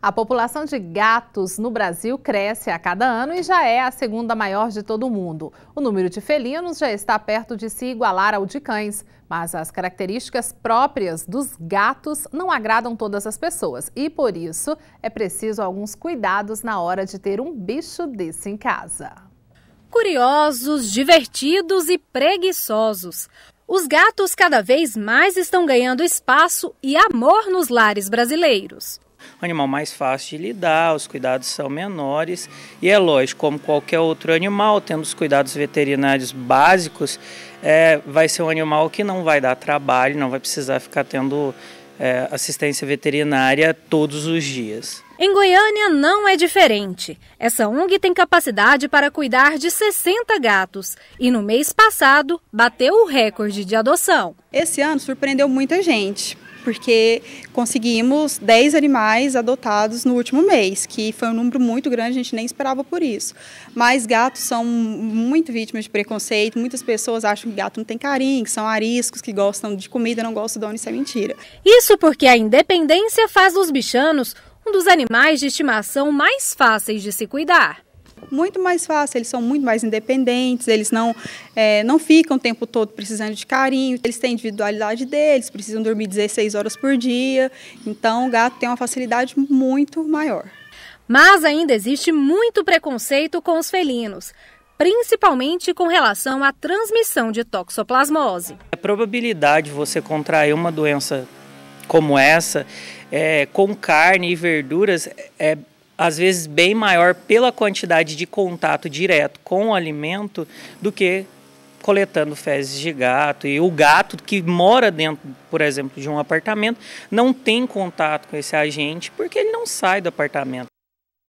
A população de gatos no Brasil cresce a cada ano e já é a segunda maior de todo o mundo. O número de felinos já está perto de se igualar ao de cães, mas as características próprias dos gatos não agradam todas as pessoas e, por isso, é preciso alguns cuidados na hora de ter um bicho desse em casa. Curiosos, divertidos e preguiçosos. Os gatos cada vez mais estão ganhando espaço e amor nos lares brasileiros. Um animal mais fácil de lidar, os cuidados são menores e é lógico, como qualquer outro animal, tendo os cuidados veterinários básicos, é, vai ser um animal que não vai dar trabalho, não vai precisar ficar tendo é, assistência veterinária todos os dias. Em Goiânia não é diferente. Essa ONG tem capacidade para cuidar de 60 gatos e no mês passado bateu o recorde de adoção. Esse ano surpreendeu muita gente, porque conseguimos 10 animais adotados no último mês, que foi um número muito grande, a gente nem esperava por isso. Mas gatos são muito vítimas de preconceito, muitas pessoas acham que gato não tem carinho, que são ariscos, que gostam de comida, não gostam de dono, isso é mentira. Isso porque a independência faz dos bichanos um dos animais de estimação mais fáceis de se cuidar muito mais fácil, eles são muito mais independentes, eles não, é, não ficam o tempo todo precisando de carinho, eles têm individualidade deles, precisam dormir 16 horas por dia, então o gato tem uma facilidade muito maior. Mas ainda existe muito preconceito com os felinos, principalmente com relação à transmissão de toxoplasmose. A probabilidade de você contrair uma doença como essa, é, com carne e verduras, é às vezes bem maior pela quantidade de contato direto com o alimento do que coletando fezes de gato. E o gato que mora dentro, por exemplo, de um apartamento, não tem contato com esse agente porque ele não sai do apartamento.